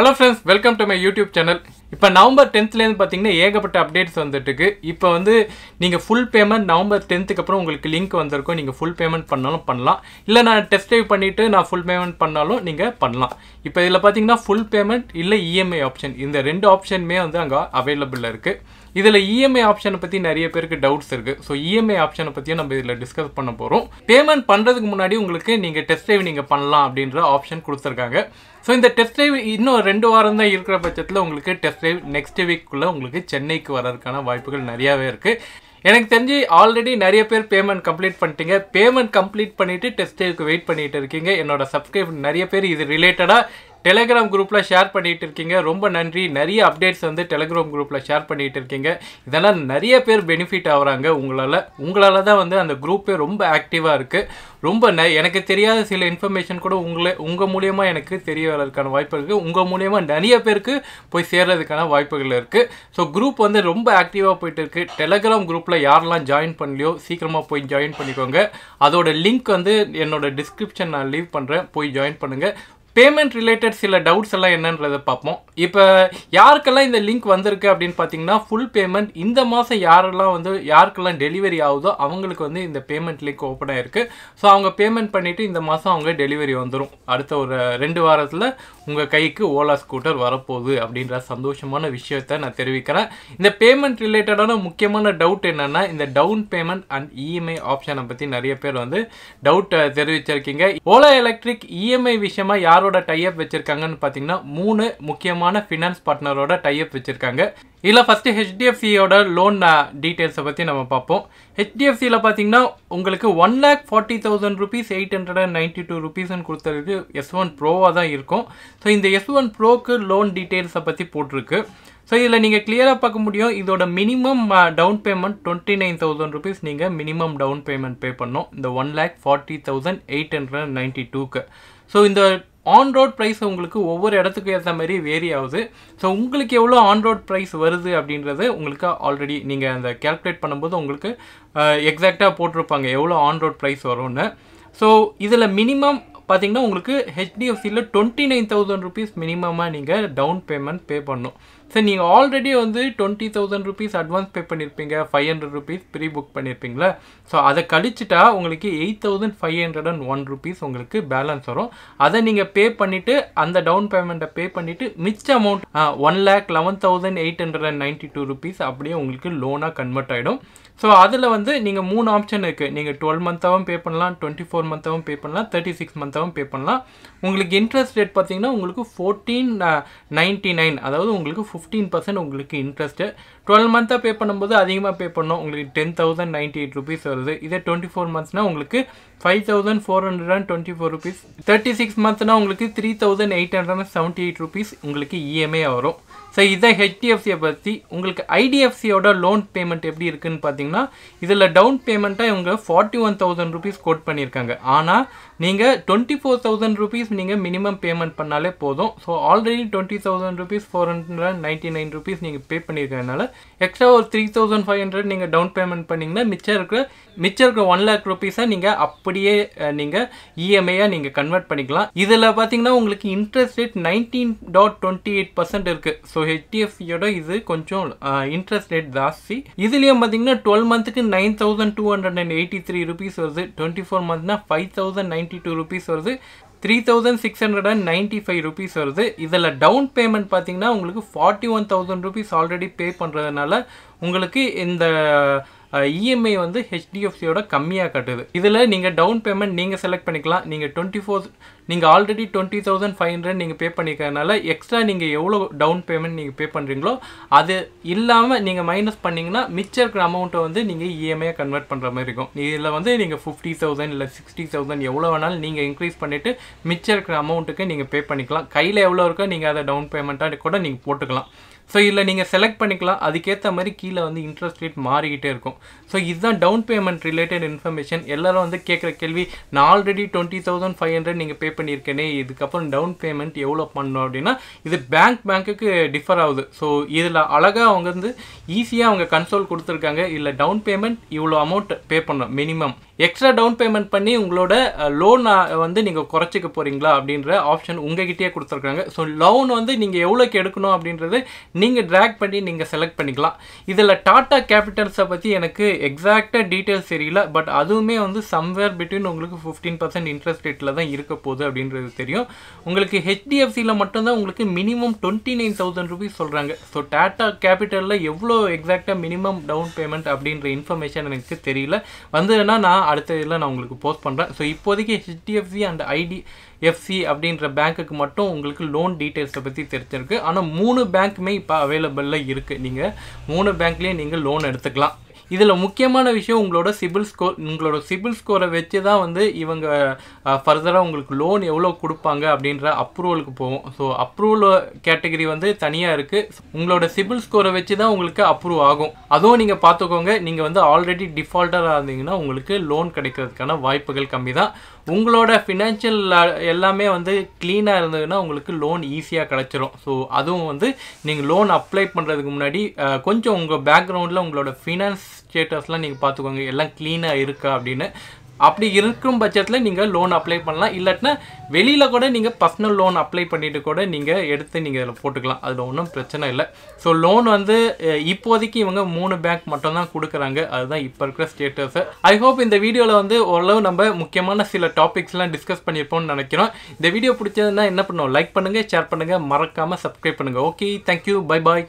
hello friends welcome to my YouTube channel இப்போ November டென்த்லேருந்து பார்த்தீங்கன்னா ஏகப்பட்ட அப்டேட்ஸ் வந்துட்டுருக்கு இப்போ வந்து நீங்கள் ஃபுல் பேமெண்ட் நவம்பர் டென்த்துக்கு அப்புறம் உங்களுக்கு லிங்க் வந்திருக்கும் நீங்கள் ஃபுல் பேமெண்ட் பண்ணாலும் பண்ணலாம் இல்லை நான் டெஸ்ட் டைவ் பண்ணிவிட்டு நான் ஃபுல் பேமெண்ட் பண்ணாலும் நீங்கள் பண்ணலாம் இப்போ இதில் பார்த்தீங்கன்னா ஃபுல் பேமெண்ட் இல்லை இஎம்ஐ e ஆப்ஷன் இந்த ரெண்டு ஆப்ஷனுமே வந்து அங்கே அவைலபிள் இருக்குது இதில் இஎம்ஐ ஆப்ஷனை பற்றி நிறைய பேருக்கு டவுட்ஸ் இருக்குது ஸோ இஎம்ஐ e ஆப்ஷனை பற்றியும் நம்ம இதில் டிஸ்கஸ் பண்ண போகிறோம் பேமெண்ட் பண்ணுறதுக்கு முன்னாடி உங்களுக்கு நீங்கள் டெஸ்ட் ட்ரைவ் நீங்கள் பண்ணலாம் அப்படின்ற ஆப்ஷன் கொடுத்துருக்காங்க ஸோ இந்த டெஸ்ட் ட்ரைவ் இன்னும் ரெண்டு வாரம் தான் இருக்கிற பட்சத்தில் உங்களுக்கு டெஸ்ட் ட்ரைவ் நெக்ஸ்ட் வீக்குள்ளே உங்களுக்கு சென்னைக்கு வர்றதுக்கான வாய்ப்புகள் நிறையாவே இருக்குது எனக்கு தெரிஞ்சு ஆல்ரெடி நிறைய பேர் பேமெண்ட் கம்ப்ளீட் பண்ணிட்டீங்க பேமெண்ட் கம்ப்ளீட் பண்ணிவிட்டு டெஸ்ட் டைவுக்கு வெயிட் பண்ணிகிட்டு இருக்கீங்க என்னோட சப்ஸ்கிரைப் நிறைய பேர் இது ரிலேட்டடாக டெலகிராம் குரூப்பில் ஷேர் பண்ணிகிட்டு இருக்கீங்க ரொம்ப நன்றி நிறைய அப்டேட்ஸ் வந்து டெலகிராம் குரூப்பில் ஷேர் பண்ணிகிட்டு இருக்கீங்க இதெல்லாம் நிறைய பேர் பெனிஃபிட் ஆகுறாங்க உங்களால் உங்களால் தான் வந்து அந்த குரூப்பே ரொம்ப ஆக்டிவாக இருக்குது ரொம்ப ந எனக்கு தெரியாத சில இன்ஃபர்மேஷன் கூட உங்களை உங்கள் மூலியமாக எனக்கு தெரிய வரதுக்கான வாய்ப்பு இருக்குது உங்கள் மூலியமாக நிறைய பேருக்கு போய் சேர்கிறதுக்கான வாய்ப்புகள் இருக்குது ஸோ குரூப் வந்து ரொம்ப ஆக்டிவாக போயிட்டு இருக்குது டெலகிராம் குரூப்பில் யாரெல்லாம் ஜாயின் பண்ணலையோ சீக்கிரமாக போய் ஜாயின் பண்ணிக்கோங்க அதோட லிங்க் வந்து என்னோட டிஸ்கிரிப்ஷன் நான் லீவ் பண்ணுறேன் போய் ஜாயின் பண்ணுங்கள் பேமெண்ட் ரிலேட்டட் சில டவுட்ஸ் எல்லாம் என்னன்றதை பார்ப்போம் இப்போ யாருக்கெல்லாம் இந்த லிங்க் வந்திருக்கு அப்படின்னு பார்த்தீங்கன்னா ஃபுல் பேமெண்ட் இந்த மாதம் யாரெல்லாம் வந்து யாருக்கெல்லாம் டெலிவரி ஆகுதோ அவங்களுக்கு வந்து இந்த பேமெண்ட் லிங்க் ஓப்பன் ஆயிருக்கு ஸோ அவங்க பேமெண்ட் பண்ணிவிட்டு இந்த மாதம் அவங்க டெலிவரி வந்துடும் அடுத்த ஒரு ரெண்டு வாரத்தில் உங்கள் கைக்கு ஓலா ஸ்கூட்டர் வரப்போகுது அப்படின்ற சந்தோஷமான விஷயத்த நான் தெரிவிக்கிறேன் இந்த பேமெண்ட் ரிலேட்டடான முக்கியமான டவுட் என்னென்னா இந்த டவுன் பேமெண்ட் அண்ட் இஎம்ஐ ஆப்ஷனை பற்றி நிறைய பேர் வந்து டவுட்டை தெரிவிச்சிருக்கீங்க ஓலா எலக்ட்ரிக் இஎம்ஐ e விஷயமா யாரோட யாரோட டைப் வச்சுருக்காங்கன்னு பார்த்தீங்கன்னா மூணு முக்கியமான ஃபினான்ஸ் பார்ட்னரோட டைஅப் வச்சுருக்காங்க இதில் ஃபஸ்ட்டு ஹெச்டிஎஃப்சியோட லோன் டீட்டெயில்ஸை பற்றி நம்ம பார்ப்போம் ஹெச்டிஎஃப்சியில் பார்த்தீங்கன்னா உங்களுக்கு one lakh forty thousand rupees eight hundred and ninety two ருபீஸ்னு கொடுத்துருக்கு எஸ் ஒன் ப்ரோவாக தான் இருக்கும் ஸோ இந்த எஸ் ஒன் ப்ரோக்கு லோன் டீட்டெயில்ஸை பற்றி போட்டிருக்கு ஸோ இதில் நீங்கள் கிளியராக பார்க்க முடியும் இதோட minimum down payment twenty nine thousand rupees நீங்கள் மினிமம் டவுன் பேமெண்ட் பே பண்ணோம் இந்த one lakh forty thousand eight hundred ninety டூக்கு ஸோ இந்த ஆன் ரோட் ப்ரைஸ் உங்களுக்கு ஒவ்வொரு இடத்துக்கு ஏற்ற மாதிரி வேரி ஆகுது ஸோ உங்களுக்கு எவ்வளோ ஆன் ரோட் ப்ரைஸ் வருது அப்படின்றது உங்களுக்கு ஆல்ரெடி நீங்கள் அந்த கேல்குலேட் பண்ணும்போது உங்களுக்கு எக்ஸாக்டாக uh, போட்டிருப்பாங்க எவ்வளோ ஆன் ரோட் ப்ரைஸ் வரும்னு ஸோ இதில் மினிமம் பார்த்தீங்கன்னா உங்களுக்கு ஹெச்டிஎஃப்சியில் டுவெண்ட்டி நைன் தௌசண்ட் ருபீஸ் மினிமமாக நீங்கள் டவுன் பேமெண்ட் பே பண்ணும் சரி நீங்கள் ஆல்ரெடி வந்து twenty thousand rupees advance pay பண்ணியிருப்பீங்க five hundred rupees pre book பண்ணியிருப்பீங்களா ஸோ அதை கழிச்சிட்டா உங்களுக்கு eight thousand five hundred and one rupees உங்களுக்கு பேலன்ஸ் வரும் அதை நீங்கள் பே பண்ணிவிட்டு அந்த டவுன் பேமெண்ட்டை பே பண்ணிவிட்டு மிச்ச amount one lakh eleven thousand eight hundred and ninety two rupees அப்படியே உங்களுக்கு லோனாக கன்வெர்ட் ஆகிடும் ஸோ அதில் வந்து நீங்கள் மூணு ஆப்ஷன் இருக்குது நீங்கள் டுவெல் மந்த்தாகவும் பே பண்ணலாம் டுவெண்ட்டி ஃபோர் மந்த்தாகவும் பே பண்ணலாம் தேர்ட்டி சிக்ஸ் மந்த்தாகவும் பே பண்ணலாம் உங்களுக்கு இன்ட்ரெஸ்ட் ரேட் பார்த்தீங்கன்னா உங்களுக்கு ஃபோர்டீன் நைன்ட்டி நைன் அதாவது உங்களுக்கு ஃபிஃப்டீன் பர்சன்ட் உங்களுக்கு இன்ட்ரெஸ்ட்டு டுவெல் மந்த்தாக பே பண்ணும்போது அதிகமாக பே பண்ணோம் உங்களுக்கு ten thousand ninety eight rupees வருது இதே டுவெண்ட்டி ஃபோர் மந்த்ஸ்னால் உங்களுக்கு five thousand four hundred and twenty four rupees thirty six மந்த்னா உங்களுக்கு three thousand eight hundred and seventy eight rupees உங்களுக்கு இஎம்ஐ e வரும் ஸோ இதை ஹெச்டிஎஃப்சியை பற்றி உங்களுக்கு ஐடிஎஃப்சியோட லோன் பேமெண்ட் எப்படி இருக்குதுன்னு பார்த்தீங்கன்னா இதில் டவுன் பேமெண்ட்டாக இவங்க forty one thousand rupees quote பண்ணியிருக்காங்க ஆனால் நீங்கள் டுவெண்ட்டி ஃபோர் தௌசண்ட் ருபீஸ் நீங்கள் மினிமம் பேமெண்ட் பண்ணாலே போதும் so already twenty thousand rupees four hundred ninety nine rupees நீங்கள் பே பண்ணியிருக்கனால எக்ஸ்ட்ரா ஒரு த்ரீ தௌசண்ட் ஃபைவ் ஹண்ட்ரட் நீங்கள் டவுன் பேமெண்ட் பண்ணிங்கன்னா மிச்சம் இருக்கிற மிச்சம் இருக்கிற ஒன் லேக் ருபீஸை நீங்கள் அப்படியே நீங்கள் இஎம்ஐயாக நீங்கள் கன்வெர்ட் பண்ணிக்கலாம் இதில் பார்த்தீங்கன்னா உங்களுக்கு interest rate nineteen dot twenty eight percent இருக்குது ஸோ ஹெச்டிஎஃப்சியோட இது கொஞ்சம் இன்ட்ரெஸ்ட் ரேட் ஜாஸ்தி இதுலேயும் பார்த்தீங்கன்னா டுவெல் மந்த்துக்கு nine thousand two hundred and eighty three rupees வருது டுவெண்ட்டி ஃபோர் மந்த்னா five thousand nine ninety two rupees வருது three thousand six hundred and ninety five rupees வருது இதில் டவுன் பேமெண்ட் பார்த்தீங்கன்னா உங்களுக்கு forty one thousand rupees already pay பண்ணுறதுனால உங்களுக்கு இந்த இஎம்ஐ e வந்து ஹெச்டிஎஃப்சியோட கம்மியாக கட்டுது இதில் நீங்கள் டவுன் பேமெண்ட் நீங்கள் செலக்ட் பண்ணிக்கலாம் நீங்கள் டுவெண்ட்டி ஃபோர் நீங்கள் already twenty thousand five hundred நீங்கள் பே பண்ணிக்கிறதுனால எக்ஸ்ட்ரா நீங்கள் எவ்வளோ டவுன் பேமெண்ட் நீங்கள் பே பண்ணுறீங்களோ அது இல்லாமல் நீங்கள் மைனஸ் பண்ணிங்கன்னா மிச்ச இருக்கிற அமௌண்ட்டை வந்து நீங்கள் இஎம்ஐயாக e கன்வெர்ட் பண்ணுற மாதிரி இருக்கும் இதில் வந்து நீங்கள் ஃபிஃப்டி தௌசண்ட் இல்லை சிக்ஸ்டி தௌசண்ட் எவ்வளோ வேணாலும் நீங்கள் இன்க்ரீஸ் பண்ணிவிட்டு மிச்சம் இருக்கிற அமௌண்ட்டுக்கு நீங்கள் பே பண்ணிக்கலாம் கையில் எவ்வளோ இருக்கோ நீங்கள் அதை டவுன் பேமெண்ட்டாக கூட நீங்கள் போட்டுக்கலாம் ஸோ இதில் நீங்கள் செலக்ட் பண்ணிக்கலாம் அதுக்கேற்ற மாதிரி கீழே வந்து இன்ட்ரெஸ்ட் ரேட் மாறிக்கிட்டே இருக்கும் ஸோ இதுதான் டவுன் பேமெண்ட் ரிலேட்டட் இன்ஃபர்மேஷன் எல்லோரும் வந்து கேட்குற கேள்வி நான் already twenty thousand five hundred நீங்கள் பே பண்ணியிருக்கேனே இதுக்கப்புறம் டவுன் பேமெண்ட் எவ்வளோ பண்ணணும் அப்படின்னா இது பேங்க் பேங்க்குக்கு டிஃபர் ஆகுது ஸோ இதில் அழகாக அவங்க வந்து ஈஸியாக அவங்க கன்சோல் கொடுத்துருக்காங்க இல்லை டவுன் பேமெண்ட் இவ்வளோ அமௌண்ட் பே பண்ணணும் மினிமம் எக்ஸ்ட்ரா டவுன் பேமெண்ட் பண்ணி உங்களோட லோன் வந்து நீங்கள் குறைச்சிக்க போகிறீங்களா அப்படின்ற ஆப்ஷன் உங்ககிட்டயே கொடுத்துருக்காங்க ஸோ லோன் வந்து நீங்கள் எவ்வளோக்கு எடுக்கணும் அப்படின்றது நீங்கள் ட்ராக் பண்ணி நீங்கள் செலக்ட் பண்ணிக்கலாம் இதில் டாட்டா கேபிட்டல்ஸை பற்றி எனக்கு எக்ஸாக்டாக டீட்டெயில்ஸ் தெரியல பட் அதுவுமே வந்து சம்வேர் பிட்வீன் உங்களுக்கு ஃபிஃப்டீன் பர்சன்ட் இன்ட்ரெஸ்ட் ரேட்டில் தான் இருக்க போகுது அப்படின்றது தெரியும் உங்களுக்கு ஹெச்டிஎஃப்சியில் மட்டும்தான் உங்களுக்கு minimum twenty nine thousand rupees சொல்கிறாங்க ஸோ டாட்டா கேபிட்டலில் எவ்வளோ எக்ஸாக்டாக மினிமம் டவுன் பேமெண்ட் அப்படின்ற இன்ஃபர்மேஷன் எனக்கு தெரியல வந்ததுன்னா நான் அடுத்த இதில் நான் உங்களுக்கு போஸ்ட் பண்ணுறேன் ஸோ இப்போதைக்கு ஹெச்டிஎஃப்சி அண்ட் ஐடி எஃப்சி அப்படின்ற பேங்க்குக்கு மட்டும் உங்களுக்கு லோன் டீட்டெயில்ஸை பற்றி தெரிஞ்சிருக்கு ஆனால் மூணு பேங்க்குமே இப்போ அவைலபிளில் இருக்குது நீங்கள் மூணு பேங்க்லேயும் நீங்கள் லோன் எடுத்துக்கலாம் இதில் முக்கியமான விஷயம் உங்களோட சிபில் ஸ்கோர் உங்களோட சிபில் ஸ்கோரை வச்சு தான் வந்து இவங்க ஃபர்தராக உங்களுக்கு லோன் எவ்வளோ கொடுப்பாங்க அப்படின்ற அப்ரூவலுக்கு போகும் ஸோ அப்ரூவல் கேட்டகரி வந்து தனியாக இருக்குது உங்களோட சிபில் ஸ்கோரை வச்சு தான் உங்களுக்கு அப்ரூவ் ஆகும் அதுவும் நீங்கள் பார்த்துக்கோங்க நீங்கள் வந்து ஆல்ரெடி டிஃபால்ட்டராக இருந்தீங்கன்னா உங்களுக்கு லோன் கிடைக்கிறதுக்கான வாய்ப்புகள் கம்மி தான் உங்களோட ஃபினான்ஷியல் எல்லாமே வந்து க்ளீனாக இருந்ததுன்னா உங்களுக்கு லோன் ஈஸியாக கிடச்சிரும் ஸோ அதுவும் வந்து நீங்கள் லோன் அப்ளை பண்ணுறதுக்கு முன்னாடி கொஞ்சம் உங்கள் பேக்ரவுண்டில் உங்களோட ஃபினான்ஸ் ஸ்டேட்டஸ்லாம் நீங்கள் பார்த்துக்கோங்க எல்லாம் க்ளீனாக இருக்கா அப்படின்னு அப்படி இருக்கும் பட்சத்தில் நீங்கள் லோன் அப்ளை பண்ணலாம் இல்லாட்டினா வெளியில் கூட நீங்கள் பர்சனல் லோன் அப்ளை பண்ணிவிட்டு கூட நீங்கள் எடுத்து நீங்கள் இதில் போட்டுக்கலாம் அதில் ஒன்றும் பிரச்சனை இல்லை ஸோ லோன் வந்து இப்போதைக்கு இவங்க மூணு பேங்க் மட்டும்தான் கொடுக்குறாங்க அதுதான் இப்போ இருக்கிற ஸ்டேட்டஸு ஐ ஹோப் இந்த வீடியோவில் வந்து ஓரளவு நம்ம முக்கியமான சில டாபிக்ஸ்லாம் டிஸ்கஸ் பண்ணியிருப்போம்னு நினைக்கிறோம் இந்த வீடியோ பிடிச்சதுன்னா என்ன பண்ணுவோம் லைக் பண்ணுங்கள் ஷேர் பண்ணுங்கள் மறக்காமல் சப்ஸ்கிரைப் பண்ணுங்கள் ஓகே தேங்க்யூ பை பாய்